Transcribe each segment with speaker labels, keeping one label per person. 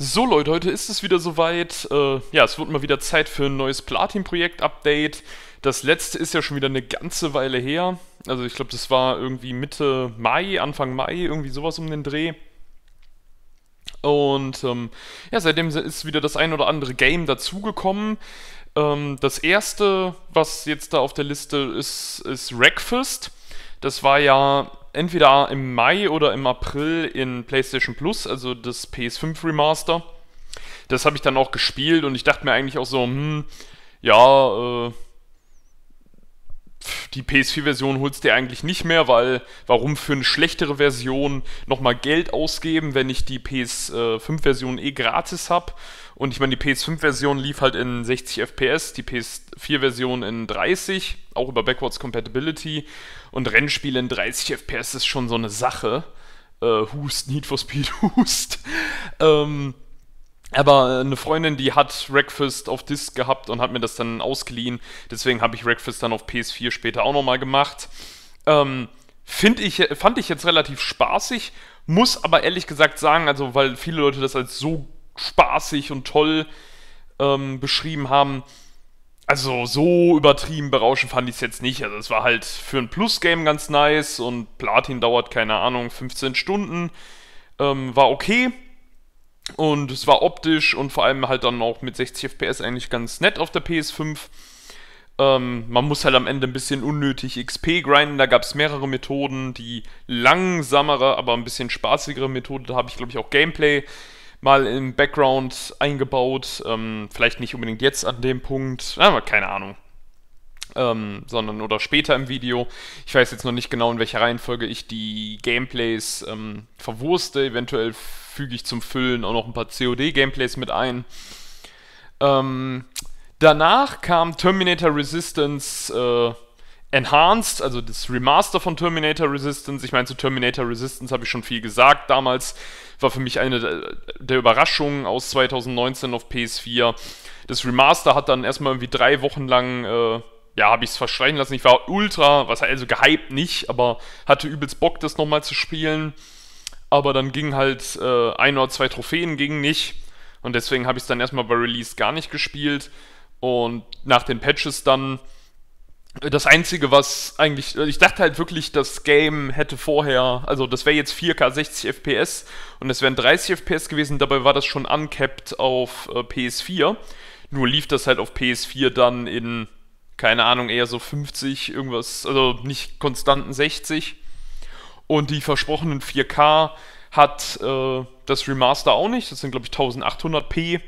Speaker 1: So Leute, heute ist es wieder soweit. Äh, ja, es wird mal wieder Zeit für ein neues Platin-Projekt-Update. Das letzte ist ja schon wieder eine ganze Weile her. Also ich glaube, das war irgendwie Mitte Mai, Anfang Mai, irgendwie sowas um den Dreh. Und ähm, ja, seitdem ist wieder das ein oder andere Game dazugekommen. Ähm, das erste, was jetzt da auf der Liste ist, ist Wreckfest. Das war ja entweder im Mai oder im April in PlayStation Plus, also das PS5 Remaster. Das habe ich dann auch gespielt und ich dachte mir eigentlich auch so, hm, ja, äh, die PS4-Version holst du dir eigentlich nicht mehr, weil warum für eine schlechtere Version nochmal Geld ausgeben, wenn ich die PS5-Version äh, eh gratis habe und ich meine, die PS5-Version lief halt in 60 FPS, die PS4-Version in 30, auch über Backwards Compatibility. Und Rennspiele in 30 FPS ist schon so eine Sache. Äh, Hust, Need for Speed, Hust. ähm, aber eine Freundin, die hat Breakfast auf Disc gehabt und hat mir das dann ausgeliehen. Deswegen habe ich Breakfast dann auf PS4 später auch nochmal gemacht. Ähm, find ich, fand ich jetzt relativ spaßig, muss aber ehrlich gesagt sagen, also weil viele Leute das als so spaßig und toll ähm, beschrieben haben. Also so übertrieben berauschend fand ich es jetzt nicht. Also es war halt für ein Plus-Game ganz nice und Platin dauert, keine Ahnung, 15 Stunden. Ähm, war okay. Und es war optisch und vor allem halt dann auch mit 60 FPS eigentlich ganz nett auf der PS5. Ähm, man muss halt am Ende ein bisschen unnötig XP grinden. Da gab es mehrere Methoden. Die langsamere, aber ein bisschen spaßigere Methode, da habe ich glaube ich auch Gameplay mal im Background eingebaut. Ähm, vielleicht nicht unbedingt jetzt an dem Punkt, aber keine Ahnung. Ähm, sondern oder später im Video. Ich weiß jetzt noch nicht genau, in welcher Reihenfolge ich die Gameplays ähm, verwurste. Eventuell füge ich zum Füllen auch noch ein paar COD-Gameplays mit ein. Ähm, danach kam Terminator Resistance. Äh, Enhanced, also das Remaster von Terminator Resistance. Ich meine, zu Terminator Resistance habe ich schon viel gesagt. Damals war für mich eine der Überraschungen aus 2019 auf PS4. Das Remaster hat dann erstmal irgendwie drei Wochen lang, äh, ja, habe ich es verstreichen lassen. Ich war ultra, was also gehypt nicht, aber hatte übelst Bock, das nochmal zu spielen. Aber dann ging halt äh, ein oder zwei Trophäen gingen nicht. Und deswegen habe ich es dann erstmal bei Release gar nicht gespielt. Und nach den Patches dann das Einzige, was eigentlich, also ich dachte halt wirklich, das Game hätte vorher, also das wäre jetzt 4K 60 FPS und es wären 30 FPS gewesen, dabei war das schon uncapped auf äh, PS4. Nur lief das halt auf PS4 dann in, keine Ahnung, eher so 50, irgendwas, also nicht konstanten 60. Und die versprochenen 4K hat äh, das Remaster auch nicht, das sind glaube ich 1800p.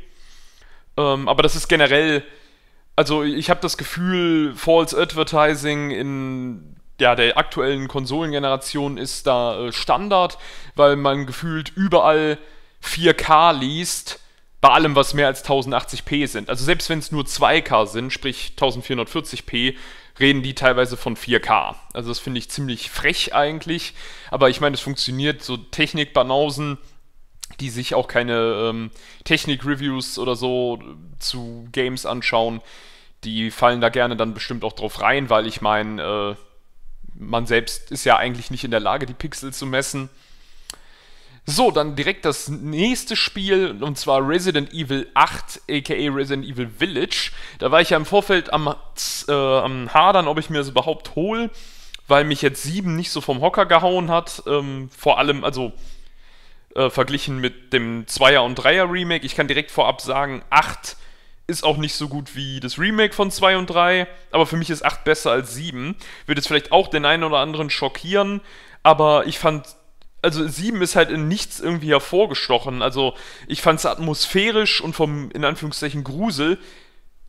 Speaker 1: Ähm, aber das ist generell also ich habe das Gefühl, False Advertising in ja, der aktuellen Konsolengeneration ist da äh, Standard, weil man gefühlt überall 4K liest, bei allem, was mehr als 1080p sind. Also selbst wenn es nur 2K sind, sprich 1440p, reden die teilweise von 4K. Also das finde ich ziemlich frech eigentlich, aber ich meine, es funktioniert so Technikbanausen die sich auch keine ähm, Technik-Reviews oder so zu Games anschauen, die fallen da gerne dann bestimmt auch drauf rein, weil ich meine, äh, man selbst ist ja eigentlich nicht in der Lage, die Pixel zu messen. So, dann direkt das nächste Spiel, und zwar Resident Evil 8, aka Resident Evil Village. Da war ich ja im Vorfeld am, äh, am Hadern, ob ich mir das überhaupt hole, weil mich jetzt 7 nicht so vom Hocker gehauen hat. Ähm, vor allem, also äh, verglichen mit dem Zweier- und Dreier-Remake. Ich kann direkt vorab sagen, 8 ist auch nicht so gut wie das Remake von 2 und 3, aber für mich ist 8 besser als 7. Wird es vielleicht auch den einen oder anderen schockieren, aber ich fand also 7 ist halt in nichts irgendwie hervorgestochen. Also ich fand es atmosphärisch und vom, in Anführungszeichen, Grusel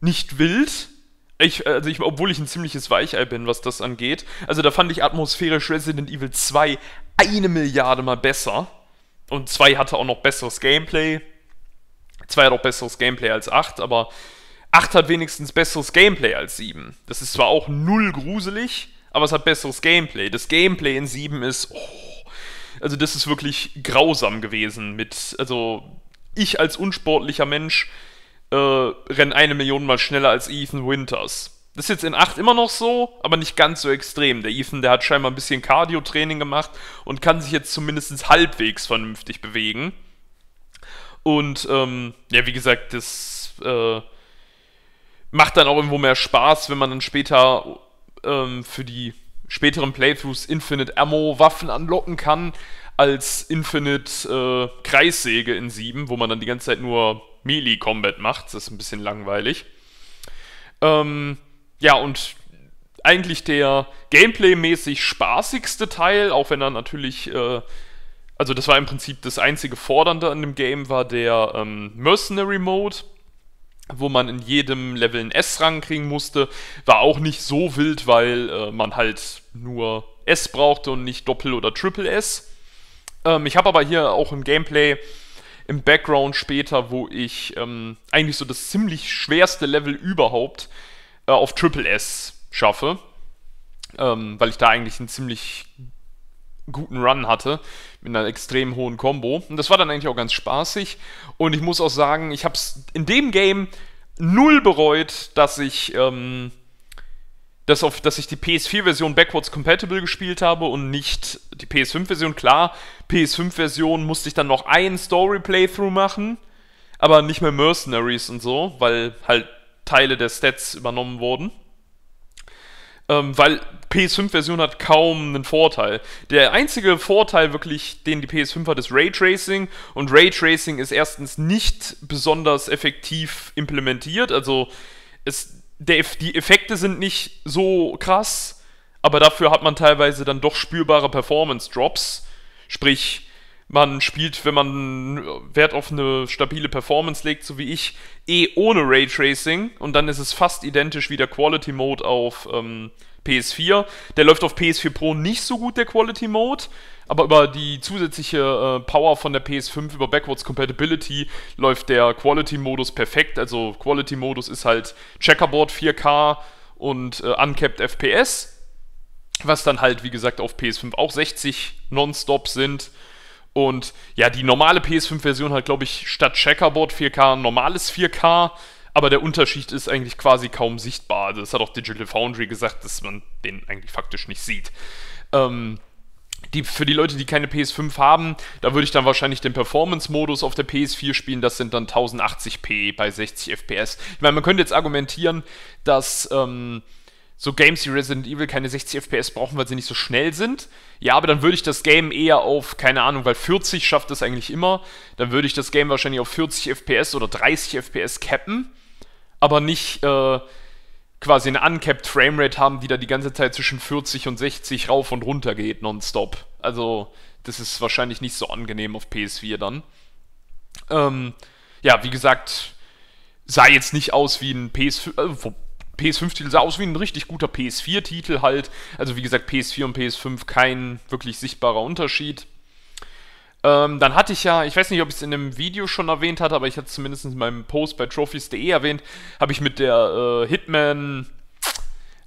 Speaker 1: nicht wild. Ich, also ich, obwohl ich ein ziemliches Weichei bin, was das angeht. Also da fand ich atmosphärisch Resident Evil 2 eine Milliarde mal besser. Und 2 hatte auch noch besseres Gameplay. 2 hat auch besseres Gameplay als 8, aber 8 hat wenigstens besseres Gameplay als 7. Das ist zwar auch null gruselig, aber es hat besseres Gameplay. Das Gameplay in 7 ist. Oh, also, das ist wirklich grausam gewesen. Mit, also, ich als unsportlicher Mensch äh, renne eine Million Mal schneller als Ethan Winters. Das ist jetzt in 8 immer noch so, aber nicht ganz so extrem. Der Ethan, der hat scheinbar ein bisschen Cardio-Training gemacht und kann sich jetzt zumindest halbwegs vernünftig bewegen. Und ähm, ja, wie gesagt, das äh, macht dann auch irgendwo mehr Spaß, wenn man dann später ähm, für die späteren Playthroughs Infinite Ammo Waffen anlocken kann, als Infinite äh, Kreissäge in 7, wo man dann die ganze Zeit nur Melee Combat macht. Das ist ein bisschen langweilig. Ähm, ja, und eigentlich der gameplay-mäßig spaßigste Teil, auch wenn er natürlich, äh, also das war im Prinzip das einzige Fordernde an dem Game, war der ähm, Mercenary Mode, wo man in jedem Level einen S-Rang kriegen musste. War auch nicht so wild, weil äh, man halt nur S brauchte und nicht Doppel- oder Triple-S. Ähm, ich habe aber hier auch im Gameplay im Background später, wo ich ähm, eigentlich so das ziemlich schwerste Level überhaupt äh, auf Triple S schaffe, ähm, weil ich da eigentlich einen ziemlich guten Run hatte mit einer extrem hohen Combo. Und das war dann eigentlich auch ganz spaßig. Und ich muss auch sagen, ich habe es in dem Game null bereut, dass ich ähm, dass, auf, dass ich die PS4-Version backwards compatible gespielt habe und nicht die PS5-Version. Klar, PS5-Version musste ich dann noch einen Story-Playthrough machen, aber nicht mehr Mercenaries und so, weil halt Teile der Stats übernommen wurden. Ähm, weil PS5-Version hat kaum einen Vorteil. Der einzige Vorteil wirklich, den die PS5 hat, ist Raytracing. Und Raytracing ist erstens nicht besonders effektiv implementiert. Also es, der, die Effekte sind nicht so krass, aber dafür hat man teilweise dann doch spürbare Performance-Drops. Sprich, man spielt, wenn man Wert auf eine stabile Performance legt, so wie ich, eh ohne Raytracing und dann ist es fast identisch wie der Quality Mode auf ähm, PS4. Der läuft auf PS4 Pro nicht so gut, der Quality Mode, aber über die zusätzliche äh, Power von der PS5 über Backwards Compatibility läuft der Quality Modus perfekt. Also Quality Modus ist halt Checkerboard 4K und äh, Uncapped FPS was dann halt, wie gesagt, auf PS5 auch 60 nonstop sind. Und ja, die normale PS5-Version hat, glaube ich, statt Checkerboard 4K ein normales 4K, aber der Unterschied ist eigentlich quasi kaum sichtbar. Also das hat auch Digital Foundry gesagt, dass man den eigentlich faktisch nicht sieht. Ähm, die, für die Leute, die keine PS5 haben, da würde ich dann wahrscheinlich den Performance-Modus auf der PS4 spielen. Das sind dann 1080p bei 60 FPS. Ich meine, man könnte jetzt argumentieren, dass. Ähm, so Games wie Resident Evil keine 60 FPS brauchen, weil sie nicht so schnell sind. Ja, aber dann würde ich das Game eher auf, keine Ahnung, weil 40 schafft das eigentlich immer. Dann würde ich das Game wahrscheinlich auf 40 FPS oder 30 FPS cappen. Aber nicht äh, quasi eine uncapped Framerate haben, die da die ganze Zeit zwischen 40 und 60 rauf und runter geht, nonstop. Also, das ist wahrscheinlich nicht so angenehm auf PS4 dann. Ähm, ja, wie gesagt, sah jetzt nicht aus wie ein PS4. Äh, PS5-Titel sah aus wie ein richtig guter PS4-Titel halt. Also wie gesagt, PS4 und PS5 kein wirklich sichtbarer Unterschied. Ähm, dann hatte ich ja, ich weiß nicht, ob ich es in einem Video schon erwähnt hatte, aber ich hatte es zumindest in meinem Post bei trophies.de erwähnt, habe ich mit der äh, Hitman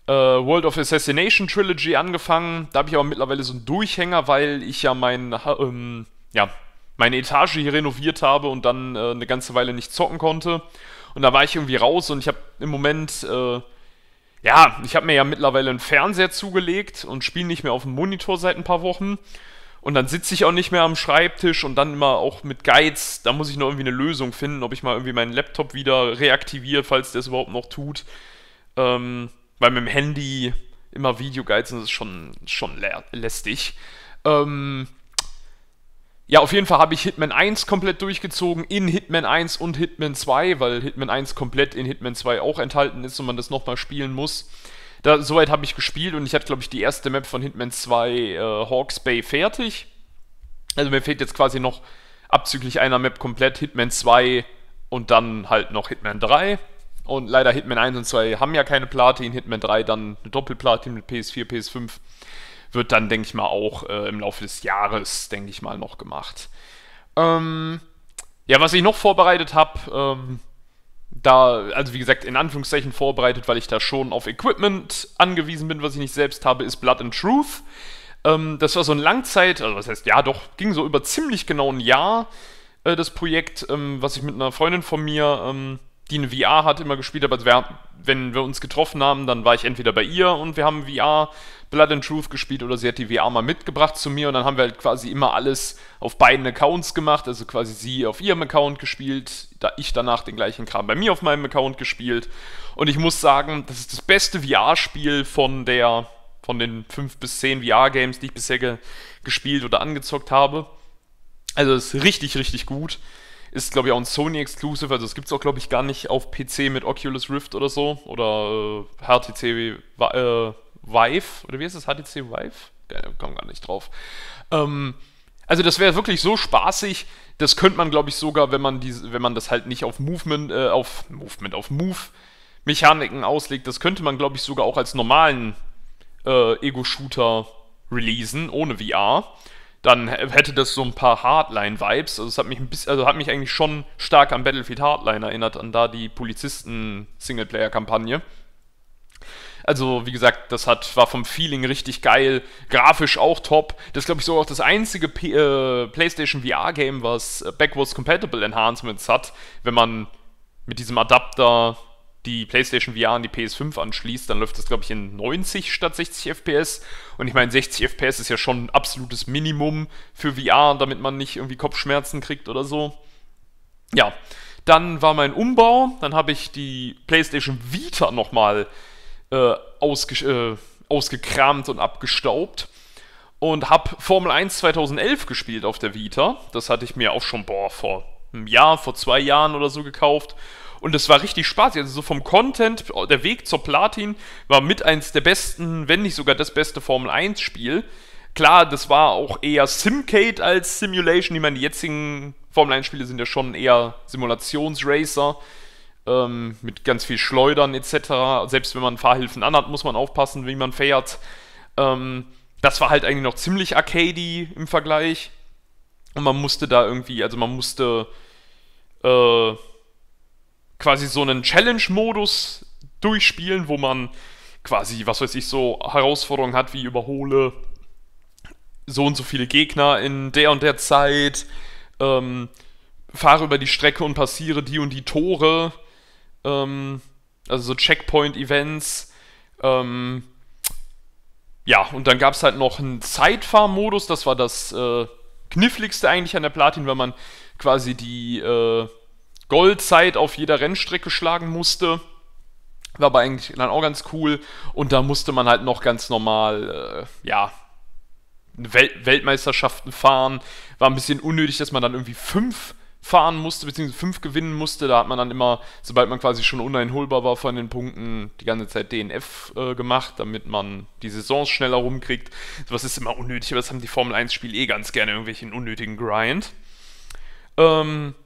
Speaker 1: äh, World of Assassination Trilogy angefangen. Da habe ich aber mittlerweile so einen Durchhänger, weil ich ja mein, ähm, ja, meine Etage hier renoviert habe und dann äh, eine ganze Weile nicht zocken konnte. Und da war ich irgendwie raus und ich habe im Moment, äh, ja, ich habe mir ja mittlerweile einen Fernseher zugelegt und spiele nicht mehr auf dem Monitor seit ein paar Wochen. Und dann sitze ich auch nicht mehr am Schreibtisch und dann immer auch mit Guides, Da muss ich noch irgendwie eine Lösung finden, ob ich mal irgendwie meinen Laptop wieder reaktiviere, falls der es überhaupt noch tut. Ähm, weil mit dem Handy immer das ist schon, schon lästig. Ähm, ja, auf jeden Fall habe ich Hitman 1 komplett durchgezogen in Hitman 1 und Hitman 2, weil Hitman 1 komplett in Hitman 2 auch enthalten ist und man das nochmal spielen muss. Da, soweit habe ich gespielt und ich hatte, glaube ich, die erste Map von Hitman 2 äh, Hawks Bay fertig. Also mir fehlt jetzt quasi noch abzüglich einer Map komplett Hitman 2 und dann halt noch Hitman 3. Und leider Hitman 1 und 2 haben ja keine Platin, Hitman 3 dann eine Doppelplatin mit PS4, PS5 wird dann, denke ich mal, auch äh, im Laufe des Jahres, denke ich mal, noch gemacht. Ähm, ja, was ich noch vorbereitet habe, ähm, da, also wie gesagt, in Anführungszeichen vorbereitet, weil ich da schon auf Equipment angewiesen bin, was ich nicht selbst habe, ist Blood and Truth. Ähm, das war so ein Langzeit, also das heißt, ja doch, ging so über ziemlich genau ein Jahr, äh, das Projekt, ähm, was ich mit einer Freundin von mir ähm, die eine VR hat, immer gespielt aber Also wenn wir uns getroffen haben, dann war ich entweder bei ihr und wir haben VR Blood and Truth gespielt oder sie hat die VR mal mitgebracht zu mir und dann haben wir halt quasi immer alles auf beiden Accounts gemacht. Also quasi sie auf ihrem Account gespielt, da ich danach den gleichen Kram bei mir auf meinem Account gespielt. Und ich muss sagen, das ist das beste VR-Spiel von der von den 5 bis 10 VR-Games, die ich bisher ge gespielt oder angezockt habe. Also ist richtig, richtig gut. Ist, glaube ich, auch ein Sony-Exclusive, also es gibt es auch, glaube ich, gar nicht auf PC mit Oculus Rift oder so. Oder äh, HTC äh, Vive, oder wie heißt das? HTC Vive? Ja, komm gar nicht drauf. Ähm, also das wäre wirklich so spaßig, das könnte man, glaube ich, sogar, wenn man, die, wenn man das halt nicht auf Movement, äh, auf Movement, auf Move-Mechaniken auslegt, das könnte man, glaube ich, sogar auch als normalen äh, Ego-Shooter releasen, ohne VR dann hätte das so ein paar Hardline-Vibes. Also es hat mich ein bisschen, also hat mich eigentlich schon stark an Battlefield Hardline erinnert, an da die Polizisten-Singleplayer-Kampagne. Also, wie gesagt, das hat, war vom Feeling richtig geil, grafisch auch top. Das ist, glaube ich, so auch das einzige P äh, PlayStation VR-Game, was Backwards Compatible Enhancements hat, wenn man mit diesem Adapter die PlayStation VR an die PS5 anschließt, dann läuft das, glaube ich, in 90 statt 60 FPS. Und ich meine, 60 FPS ist ja schon ein absolutes Minimum für VR, damit man nicht irgendwie Kopfschmerzen kriegt oder so. Ja, dann war mein Umbau. Dann habe ich die PlayStation Vita nochmal äh, ausge äh, ausgekramt und abgestaubt. Und habe Formel 1 2011 gespielt auf der Vita. Das hatte ich mir auch schon, boah, vor einem Jahr, vor zwei Jahren oder so gekauft und es war richtig spaßig. Also so vom Content, der Weg zur Platin war mit eins der besten, wenn nicht sogar das beste Formel 1 Spiel. Klar, das war auch eher Simcade als Simulation. Ich meine, die jetzigen Formel 1 Spiele sind ja schon eher Simulationsracer. Ähm, mit ganz viel Schleudern etc. Selbst wenn man Fahrhilfen anhat, muss man aufpassen, wie man fährt. Ähm, das war halt eigentlich noch ziemlich arcady im Vergleich. Und man musste da irgendwie, also man musste äh, quasi so einen Challenge-Modus durchspielen, wo man quasi, was weiß ich, so Herausforderungen hat wie überhole so und so viele Gegner in der und der Zeit, ähm, fahre über die Strecke und passiere die und die Tore, ähm, also so Checkpoint-Events, ähm, ja, und dann gab es halt noch einen Zeitfahrmodus, das war das äh, kniffligste eigentlich an der Platin, wenn man quasi die äh, Goldzeit auf jeder Rennstrecke schlagen musste. War aber eigentlich dann auch ganz cool. Und da musste man halt noch ganz normal, äh, ja, Wel Weltmeisterschaften fahren. War ein bisschen unnötig, dass man dann irgendwie fünf fahren musste, beziehungsweise fünf gewinnen musste. Da hat man dann immer, sobald man quasi schon uneinholbar war von den Punkten, die ganze Zeit DNF äh, gemacht, damit man die Saisons schneller rumkriegt. Sowas ist immer unnötig, aber das haben die Formel 1-Spiele eh ganz gerne, irgendwelchen unnötigen Grind. Ähm,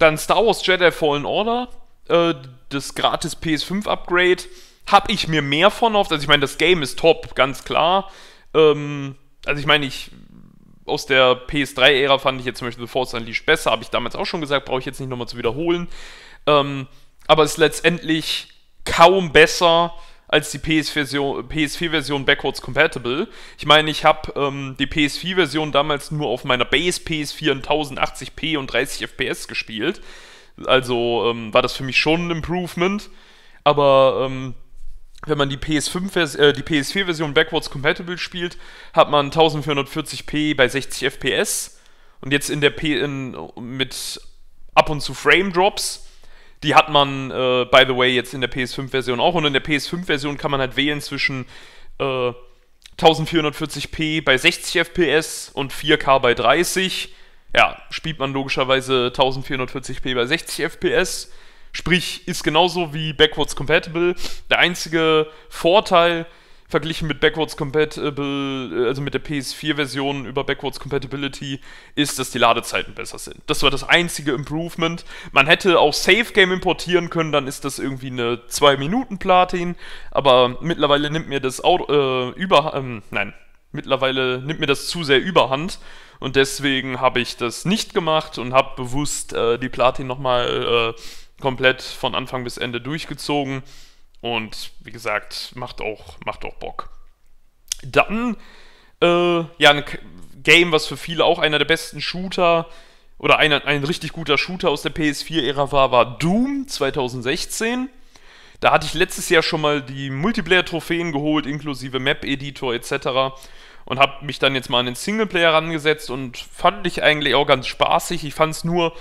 Speaker 1: dann Star Wars Jedi Fallen Order, äh, das gratis PS5 Upgrade. Habe ich mir mehr von oft. Also ich meine, das Game ist top, ganz klar. Ähm, also ich meine, ich aus der PS3-Ära fand ich jetzt zum Beispiel The Force Unleashed besser, habe ich damals auch schon gesagt, brauche ich jetzt nicht nochmal zu wiederholen. Ähm, aber es ist letztendlich kaum besser als die PS4-Version PS4 backwards compatible. Ich meine, ich habe ähm, die PS4-Version damals nur auf meiner Base PS4 in 1080p und 30 FPS gespielt. Also ähm, war das für mich schon ein Improvement. Aber ähm, wenn man die, PS5 äh, die PS4-Version backwards compatible spielt, hat man 1440p bei 60 FPS. Und jetzt in der P in, mit ab und zu Frame Drops die hat man, äh, by the way, jetzt in der PS5-Version auch. Und in der PS5-Version kann man halt wählen zwischen äh, 1440p bei 60 FPS und 4K bei 30. Ja, spielt man logischerweise 1440p bei 60 FPS. Sprich, ist genauso wie Backwards Compatible. Der einzige Vorteil ist, verglichen mit Backwards Compatible, äh, also mit der PS4-Version über Backwards Compatibility, ist, dass die Ladezeiten besser sind. Das war das einzige Improvement. Man hätte auch Safe Game importieren können, dann ist das irgendwie eine 2-Minuten-Platin, aber mittlerweile nimmt mir das Auto, äh, über, ähm, nein, mittlerweile nimmt mir das zu sehr überhand. Und deswegen habe ich das nicht gemacht und habe bewusst äh, die Platin nochmal äh, komplett von Anfang bis Ende durchgezogen. Und wie gesagt, macht auch, macht auch Bock. Dann, äh, ja, ein Game, was für viele auch einer der besten Shooter oder ein, ein richtig guter Shooter aus der PS4-Ära war, war Doom 2016. Da hatte ich letztes Jahr schon mal die Multiplayer-Trophäen geholt, inklusive Map-Editor etc. Und habe mich dann jetzt mal an den Singleplayer rangesetzt und fand ich eigentlich auch ganz spaßig. Ich fand es nur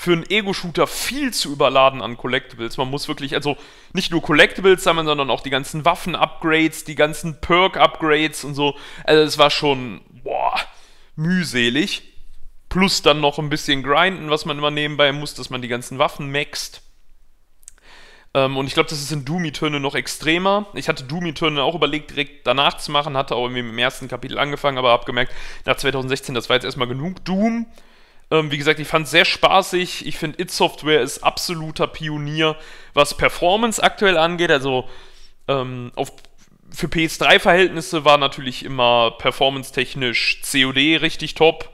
Speaker 1: für einen Ego-Shooter viel zu überladen an Collectibles. Man muss wirklich, also nicht nur Collectibles sammeln, sondern auch die ganzen Waffen-Upgrades, die ganzen Perk-Upgrades und so. Also es war schon, boah, mühselig. Plus dann noch ein bisschen grinden, was man immer nebenbei muss, dass man die ganzen Waffen maxt. Ähm, und ich glaube, das ist in doom Eternal noch extremer. Ich hatte doom Eternal auch überlegt, direkt danach zu machen, hatte auch irgendwie im ersten Kapitel angefangen, aber habe gemerkt, nach 2016, das war jetzt erstmal genug Doom. Ähm, wie gesagt, ich fand es sehr spaßig. Ich finde, It Software ist absoluter Pionier, was Performance aktuell angeht. Also ähm, auf, für PS3-Verhältnisse war natürlich immer performance-technisch COD richtig top.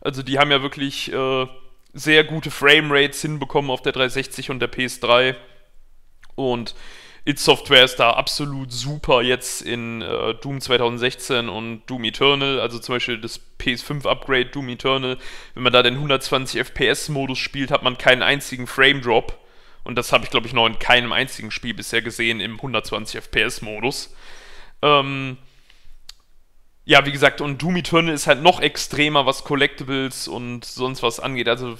Speaker 1: Also die haben ja wirklich äh, sehr gute Framerates hinbekommen auf der 360 und der PS3. Und It Software ist da absolut super jetzt in äh, Doom 2016 und Doom Eternal, also zum Beispiel das PS5-Upgrade Doom Eternal. Wenn man da den 120 FPS-Modus spielt, hat man keinen einzigen Frame-Drop. Und das habe ich, glaube ich, noch in keinem einzigen Spiel bisher gesehen im 120 FPS-Modus. Ähm, ja, wie gesagt, und Doom Eternal ist halt noch extremer, was Collectibles und sonst was angeht. Also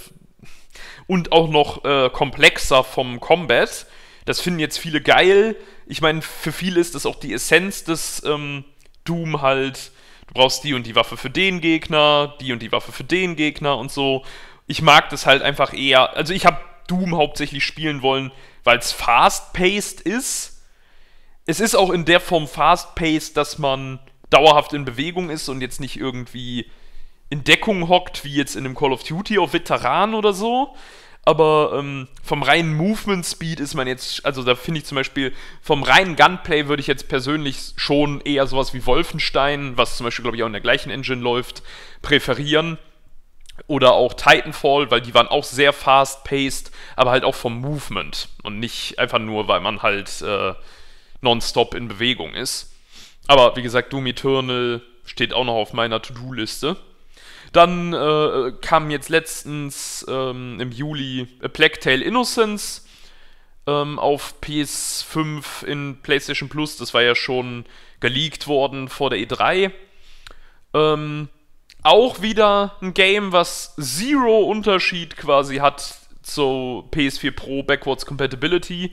Speaker 1: und auch noch äh, komplexer vom Combat. Das finden jetzt viele geil. Ich meine, für viele ist das auch die Essenz des ähm, Doom halt. Du brauchst die und die Waffe für den Gegner, die und die Waffe für den Gegner und so. Ich mag das halt einfach eher. Also ich habe Doom hauptsächlich spielen wollen, weil es fast-paced ist. Es ist auch in der Form fast-paced, dass man dauerhaft in Bewegung ist und jetzt nicht irgendwie in Deckung hockt, wie jetzt in einem Call of Duty auf Veteran oder so, aber ähm, vom reinen Movement Speed ist man jetzt, also da finde ich zum Beispiel, vom reinen Gunplay würde ich jetzt persönlich schon eher sowas wie Wolfenstein, was zum Beispiel, glaube ich, auch in der gleichen Engine läuft, präferieren. Oder auch Titanfall, weil die waren auch sehr fast-paced, aber halt auch vom Movement und nicht einfach nur, weil man halt äh, nonstop in Bewegung ist. Aber wie gesagt, Doom Eternal steht auch noch auf meiner To-Do-Liste. Dann äh, kam jetzt letztens ähm, im Juli A äh, Plague Tale Innocence ähm, auf PS5 in PlayStation Plus. Das war ja schon geleakt worden vor der E3. Ähm, auch wieder ein Game, was Zero Unterschied quasi hat zu PS4 Pro Backwards Compatibility.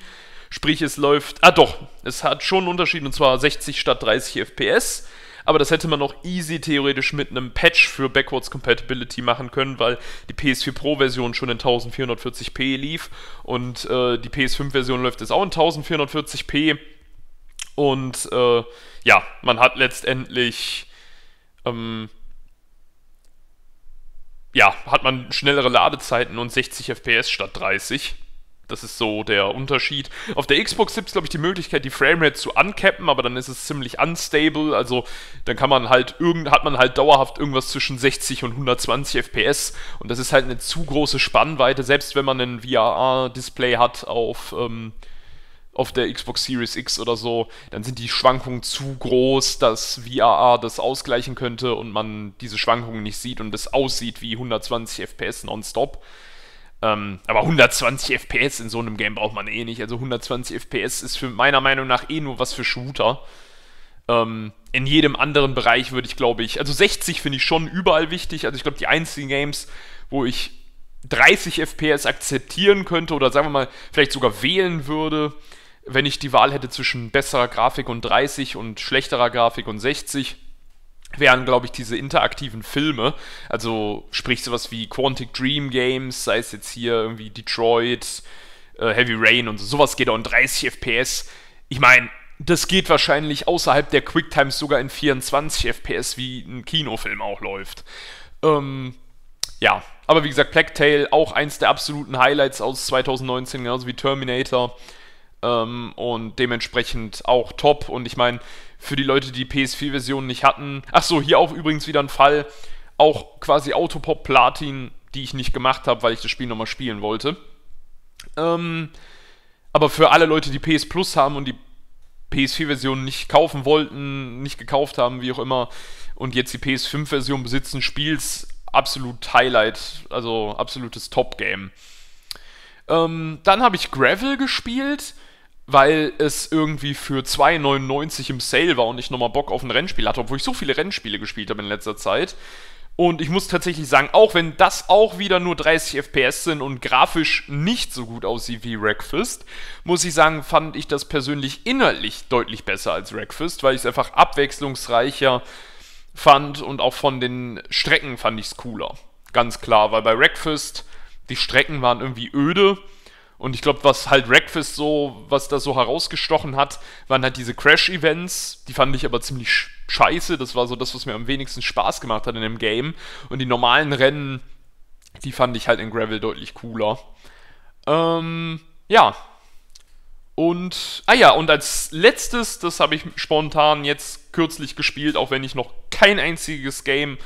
Speaker 1: Sprich, es läuft. Ah, doch, es hat schon einen Unterschied und zwar 60 statt 30 FPS aber das hätte man noch easy theoretisch mit einem Patch für Backwards Compatibility machen können, weil die PS4 Pro-Version schon in 1440p lief und äh, die PS5-Version läuft jetzt auch in 1440p. Und äh, ja, man hat letztendlich. Ähm, ja, hat man schnellere Ladezeiten und 60 FPS statt 30. Das ist so der Unterschied. Auf der Xbox gibt es, glaube ich, die Möglichkeit, die Framerate zu uncappen, aber dann ist es ziemlich unstable. Also dann kann man halt irgend, hat man halt dauerhaft irgendwas zwischen 60 und 120 FPS und das ist halt eine zu große Spannweite, selbst wenn man ein VRR-Display hat auf, ähm, auf der Xbox Series X oder so, dann sind die Schwankungen zu groß, dass VRR das ausgleichen könnte und man diese Schwankungen nicht sieht und es aussieht wie 120 FPS nonstop. Ähm, aber 120 FPS in so einem Game braucht man eh nicht. Also 120 FPS ist für meiner Meinung nach eh nur was für Shooter. Ähm, in jedem anderen Bereich würde ich, glaube ich, also 60 finde ich schon überall wichtig. Also ich glaube, die einzigen Games, wo ich 30 FPS akzeptieren könnte oder sagen wir mal, vielleicht sogar wählen würde, wenn ich die Wahl hätte zwischen besserer Grafik und 30 und schlechterer Grafik und 60, wären, glaube ich, diese interaktiven Filme. Also sprich sowas wie Quantic Dream Games, sei es jetzt hier irgendwie Detroit, äh, Heavy Rain und so, sowas geht auch in 30 FPS. Ich meine, das geht wahrscheinlich außerhalb der Quicktimes sogar in 24 FPS, wie ein Kinofilm auch läuft. Ähm, ja, aber wie gesagt, Black auch eins der absoluten Highlights aus 2019, genauso wie Terminator. Ähm, und dementsprechend auch top. Und ich meine, für die Leute, die PS4-Version nicht hatten. Achso, hier auch übrigens wieder ein Fall. Auch quasi Autopop Platin, die ich nicht gemacht habe, weil ich das Spiel nochmal spielen wollte. Ähm, aber für alle Leute, die PS Plus haben und die PS4-Version nicht kaufen wollten, nicht gekauft haben, wie auch immer, und jetzt die PS5-Version besitzen, Spiels absolut Highlight, also absolutes Top-Game. Ähm, dann habe ich Gravel gespielt weil es irgendwie für 2,99 im Sale war und ich nochmal Bock auf ein Rennspiel hatte, obwohl ich so viele Rennspiele gespielt habe in letzter Zeit. Und ich muss tatsächlich sagen, auch wenn das auch wieder nur 30 FPS sind und grafisch nicht so gut aussieht wie Wreckfist, muss ich sagen, fand ich das persönlich innerlich deutlich besser als Wreckfist, weil ich es einfach abwechslungsreicher fand und auch von den Strecken fand ich es cooler. Ganz klar, weil bei Wreckfist die Strecken waren irgendwie öde und ich glaube, was halt Wreckfest so, was da so herausgestochen hat, waren halt diese Crash-Events. Die fand ich aber ziemlich scheiße. Das war so das, was mir am wenigsten Spaß gemacht hat in dem Game. Und die normalen Rennen, die fand ich halt in Gravel deutlich cooler. Ähm, ja. Und, ah ja, und als letztes, das habe ich spontan jetzt kürzlich gespielt, auch wenn ich noch kein einziges Game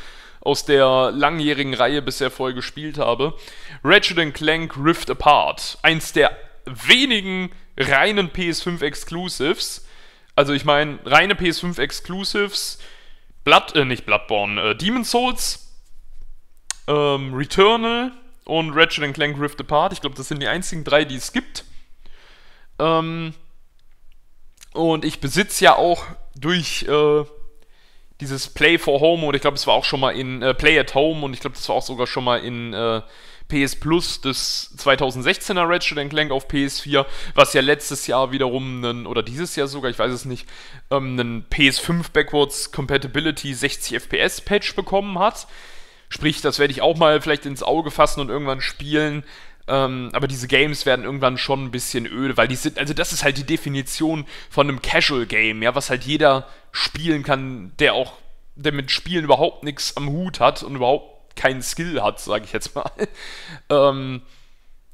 Speaker 1: aus der langjährigen Reihe bisher voll gespielt habe. Ratchet Clank Rift Apart. Eins der wenigen reinen PS5 Exclusives. Also ich meine, reine PS5 Exclusives. Blood, äh, nicht Bloodborne, äh, Demon Souls, ähm, Returnal und Ratchet Clank Rift Apart. Ich glaube, das sind die einzigen drei, die es gibt. Ähm, und ich besitze ja auch durch äh, dieses Play for Home und ich glaube, es war auch schon mal in äh, Play at Home und ich glaube, das war auch sogar schon mal in äh, PS Plus des 2016er Ratchet Clank auf PS4, was ja letztes Jahr wiederum einen, oder dieses Jahr sogar, ich weiß es nicht, ähm, einen PS5 Backwards Compatibility 60 FPS Patch bekommen hat. Sprich, das werde ich auch mal vielleicht ins Auge fassen und irgendwann spielen. Ähm, aber diese Games werden irgendwann schon ein bisschen öde, weil die sind, also das ist halt die Definition von einem Casual Game, ja, was halt jeder spielen kann, der auch, der mit Spielen überhaupt nichts am Hut hat und überhaupt keinen Skill hat, sage ich jetzt mal. ähm,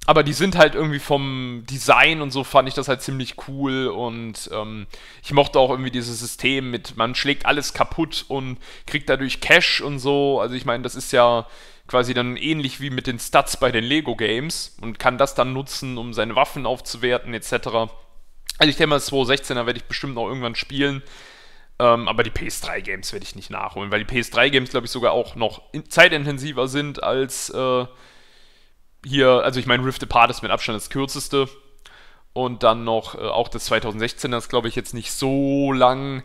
Speaker 1: aber die sind halt irgendwie vom Design und so fand ich das halt ziemlich cool und ähm, ich mochte auch irgendwie dieses System mit, man schlägt alles kaputt und kriegt dadurch Cash und so. Also ich meine, das ist ja quasi dann ähnlich wie mit den Stats bei den Lego Games und kann das dann nutzen, um seine Waffen aufzuwerten etc. Also ich denke mal, das 2.16er werde ich bestimmt noch irgendwann spielen. Ähm, aber die PS3-Games werde ich nicht nachholen, weil die PS3-Games, glaube ich, sogar auch noch zeitintensiver sind als äh, hier, also ich meine, Rift Apart ist mit Abstand das kürzeste. Und dann noch äh, auch das 2016, das glaube ich jetzt nicht so lang.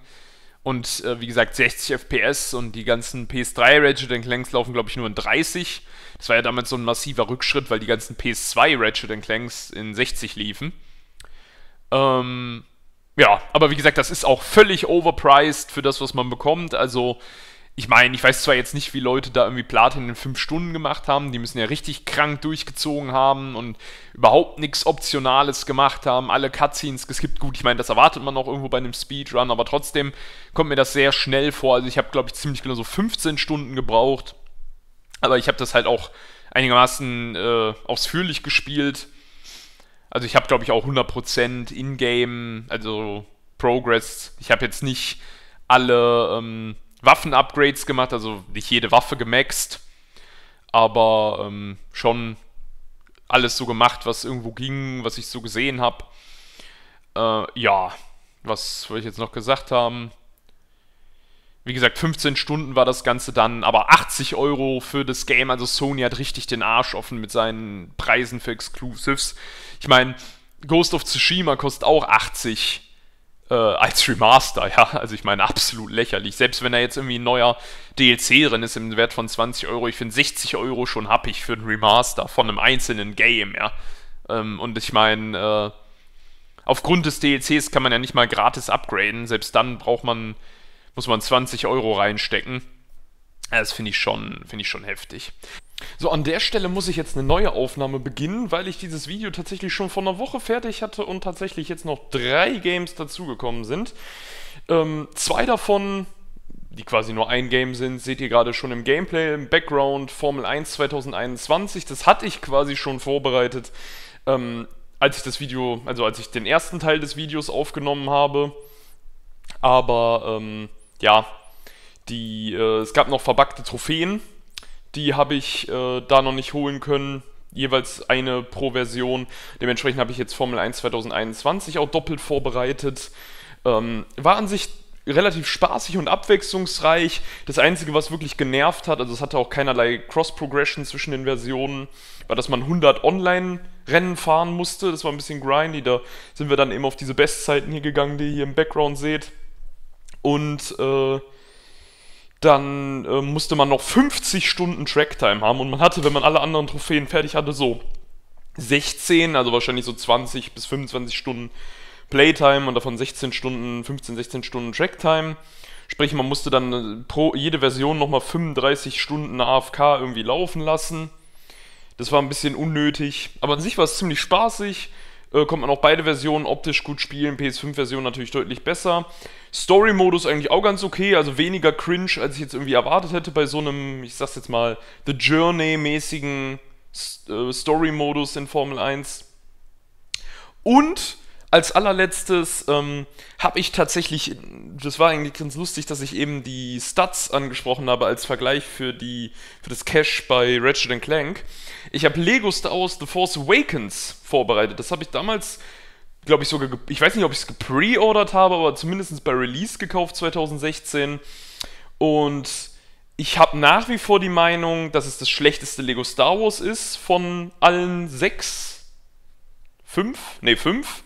Speaker 1: Und äh, wie gesagt, 60 FPS und die ganzen PS3 Ratchet Clanks laufen, glaube ich, nur in 30. Das war ja damals so ein massiver Rückschritt, weil die ganzen PS2 Ratchet Clanks in 60 liefen. Ähm, ja, aber wie gesagt, das ist auch völlig overpriced für das, was man bekommt. Also ich meine, ich weiß zwar jetzt nicht, wie Leute da irgendwie Platin in fünf Stunden gemacht haben, die müssen ja richtig krank durchgezogen haben und überhaupt nichts Optionales gemacht haben, alle Cutscenes geskippt. Gut, ich meine, das erwartet man auch irgendwo bei einem Speedrun, aber trotzdem kommt mir das sehr schnell vor. Also ich habe, glaube ich, ziemlich genau so 15 Stunden gebraucht, aber ich habe das halt auch einigermaßen äh, ausführlich gespielt. Also ich habe, glaube ich, auch 100% Ingame, also Progress. Ich habe jetzt nicht alle... Ähm, Waffen-Upgrades gemacht, also nicht jede Waffe gemaxt, aber ähm, schon alles so gemacht, was irgendwo ging, was ich so gesehen habe. Äh, ja, was wollte ich jetzt noch gesagt haben? Wie gesagt, 15 Stunden war das Ganze dann, aber 80 Euro für das Game. Also Sony hat richtig den Arsch offen mit seinen Preisen für Exclusives. Ich meine, Ghost of Tsushima kostet auch 80 äh, als Remaster, ja. Also ich meine, absolut lächerlich. Selbst wenn da jetzt irgendwie ein neuer DLC drin ist im Wert von 20 Euro, ich finde 60 Euro schon happig für ein Remaster von einem einzelnen Game, ja. Ähm, und ich meine, äh, aufgrund des DLCs kann man ja nicht mal gratis upgraden. Selbst dann braucht man, muss man 20 Euro reinstecken. das finde ich schon, finde ich schon heftig. So, an der Stelle muss ich jetzt eine neue Aufnahme beginnen, weil ich dieses Video tatsächlich schon vor einer Woche fertig hatte und tatsächlich jetzt noch drei Games dazugekommen sind. Ähm, zwei davon, die quasi nur ein Game sind, seht ihr gerade schon im Gameplay, im Background, Formel 1 2021. Das hatte ich quasi schon vorbereitet, ähm, als ich das Video, also als ich den ersten Teil des Videos aufgenommen habe. Aber ähm, ja, die, äh, es gab noch verbackte Trophäen die habe ich äh, da noch nicht holen können. Jeweils eine pro Version. Dementsprechend habe ich jetzt Formel 1 2021 auch doppelt vorbereitet. Ähm, war an sich relativ spaßig und abwechslungsreich. Das Einzige, was wirklich genervt hat, also es hatte auch keinerlei Cross-Progression zwischen den Versionen, war, dass man 100 Online-Rennen fahren musste. Das war ein bisschen grindy. Da sind wir dann eben auf diese Bestzeiten hier gegangen, die ihr hier im Background seht. Und äh, dann äh, musste man noch 50 Stunden Tracktime haben und man hatte, wenn man alle anderen Trophäen fertig hatte, so 16, also wahrscheinlich so 20 bis 25 Stunden Playtime und davon 16 Stunden, 15, 16 Stunden Tracktime. Sprich, man musste dann äh, pro jede Version nochmal 35 Stunden AFK irgendwie laufen lassen. Das war ein bisschen unnötig, aber an sich war es ziemlich spaßig. Äh, kommt man auch beide Versionen optisch gut spielen. PS5-Version natürlich deutlich besser. Story-Modus eigentlich auch ganz okay, also weniger cringe, als ich jetzt irgendwie erwartet hätte bei so einem, ich sag's jetzt mal, The Journey-mäßigen äh, Story-Modus in Formel 1. Und als allerletztes ähm, habe ich tatsächlich, das war eigentlich ganz lustig, dass ich eben die Stats angesprochen habe als Vergleich für, die, für das Cash bei Ratchet Clank. Ich habe Lego Star Wars The Force Awakens vorbereitet. Das habe ich damals, glaube ich, sogar, ich weiß nicht, ob ich es gepreordert habe, aber zumindest bei Release gekauft 2016. Und ich habe nach wie vor die Meinung, dass es das schlechteste Lego Star Wars ist von allen sechs. Fünf? Ne, fünf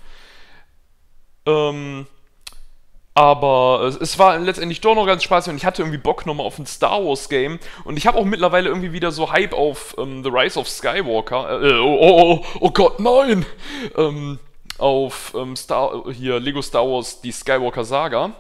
Speaker 1: ähm, aber es war letztendlich doch noch ganz spaßig und ich hatte irgendwie Bock nochmal auf ein Star Wars Game. Und ich habe auch mittlerweile irgendwie wieder so Hype auf ähm, The Rise of Skywalker. Äh, äh oh, oh, oh, oh, Gott, nein! Ähm, auf ähm, Star, hier Lego Star Wars, die Skywalker Saga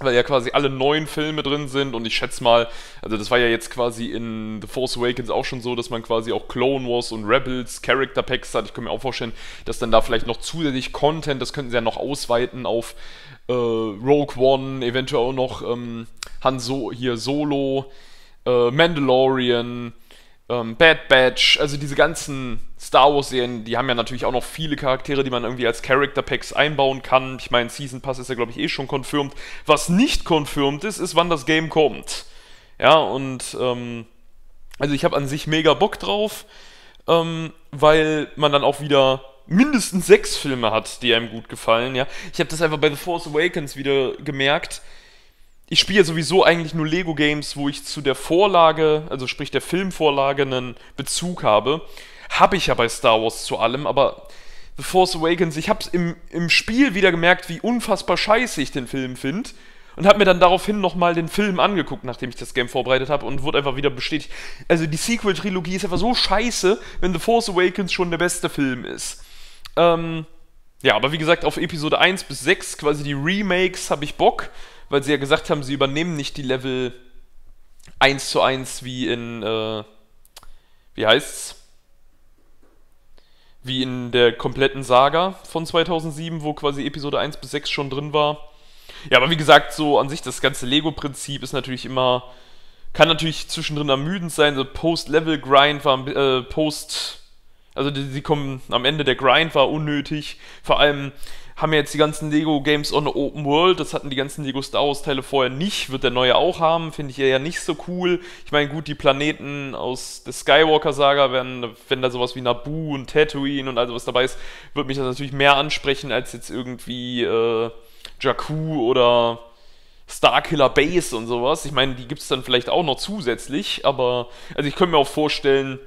Speaker 1: weil ja quasi alle neuen Filme drin sind und ich schätze mal, also das war ja jetzt quasi in The Force Awakens auch schon so, dass man quasi auch Clone Wars und Rebels Character Packs hat. Ich kann mir auch vorstellen, dass dann da vielleicht noch zusätzlich Content, das könnten sie ja noch ausweiten auf äh, Rogue One, eventuell auch noch ähm, Han so hier Solo, äh, Mandalorian, ähm, Bad Batch, also diese ganzen Star Wars-Serien, die haben ja natürlich auch noch viele Charaktere, die man irgendwie als Character Packs einbauen kann. Ich meine, Season Pass ist ja, glaube ich, eh schon konfirmt. Was nicht konfirmt ist, ist, wann das Game kommt. Ja, und ähm, also ich habe an sich mega Bock drauf, ähm, weil man dann auch wieder mindestens sechs Filme hat, die einem gut gefallen. Ja, ich habe das einfach bei The Force Awakens wieder gemerkt ich spiele sowieso eigentlich nur Lego-Games, wo ich zu der Vorlage, also sprich der Filmvorlage, einen Bezug habe. Habe ich ja bei Star Wars zu allem, aber The Force Awakens, ich habe es im, im Spiel wieder gemerkt, wie unfassbar scheiße ich den Film finde. Und habe mir dann daraufhin nochmal den Film angeguckt, nachdem ich das Game vorbereitet habe und wurde einfach wieder bestätigt. Also die Sequel-Trilogie ist einfach so scheiße, wenn The Force Awakens schon der beste Film ist. Ähm, ja, aber wie gesagt, auf Episode 1 bis 6, quasi die Remakes, habe ich Bock weil sie ja gesagt haben, sie übernehmen nicht die Level 1 zu 1 wie in, äh, wie heißt's? Wie in der kompletten Saga von 2007, wo quasi Episode 1 bis 6 schon drin war. Ja, aber wie gesagt, so an sich das ganze Lego-Prinzip ist natürlich immer, kann natürlich zwischendrin ermüdend sein. So Post-Level-Grind war, äh, Post, also die, die kommen am Ende der Grind war unnötig. Vor allem, haben ja jetzt die ganzen Lego Games on Open World, das hatten die ganzen Lego Star Wars Teile vorher nicht, wird der neue auch haben, finde ich ja nicht so cool. Ich meine, gut, die Planeten aus der Skywalker Saga werden, wenn da sowas wie Naboo und Tatooine und all sowas dabei ist, wird mich das natürlich mehr ansprechen als jetzt irgendwie äh, Jakku oder Starkiller Base und sowas. Ich meine, die gibt es dann vielleicht auch noch zusätzlich, aber also ich könnte mir auch vorstellen,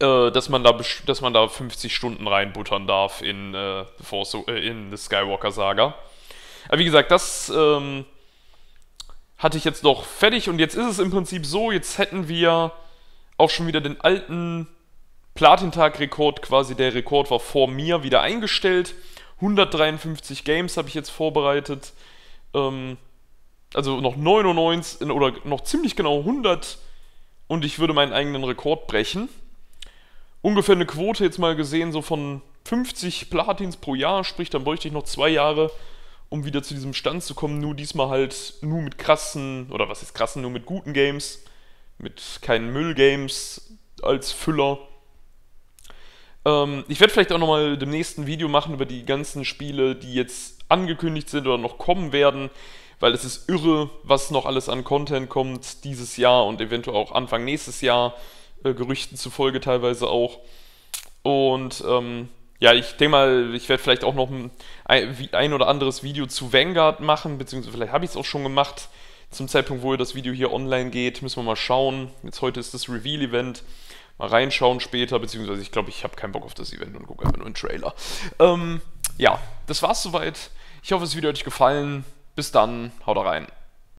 Speaker 1: äh, dass, man da, dass man da 50 Stunden reinbuttern darf in, äh, Force, äh, in The Skywalker Saga. Aber wie gesagt, das ähm, hatte ich jetzt noch fertig und jetzt ist es im Prinzip so, jetzt hätten wir auch schon wieder den alten Platin-Tag-Rekord, quasi der Rekord war vor mir, wieder eingestellt. 153 Games habe ich jetzt vorbereitet. Ähm, also noch 99 oder noch ziemlich genau 100 und ich würde meinen eigenen Rekord brechen ungefähr eine Quote jetzt mal gesehen, so von 50 Platins pro Jahr, sprich, dann bräuchte ich noch zwei Jahre, um wieder zu diesem Stand zu kommen. Nur diesmal halt nur mit krassen, oder was ist krassen, nur mit guten Games, mit keinen Müllgames als Füller. Ähm, ich werde vielleicht auch nochmal dem nächsten Video machen über die ganzen Spiele, die jetzt angekündigt sind oder noch kommen werden, weil es ist irre, was noch alles an Content kommt dieses Jahr und eventuell auch Anfang nächstes Jahr äh, Gerüchten zufolge teilweise auch. Und ähm, ja, ich denke mal, ich werde vielleicht auch noch ein, ein oder anderes Video zu Vanguard machen, beziehungsweise vielleicht habe ich es auch schon gemacht. Zum Zeitpunkt, wo das Video hier online geht, müssen wir mal schauen. Jetzt heute ist das Reveal-Event. Mal reinschauen später, beziehungsweise ich glaube, ich habe keinen Bock auf das Event und gucke einfach nur einen Trailer. Ähm, ja, das war's soweit. Ich hoffe, das Video hat euch gefallen. Bis dann, haut rein.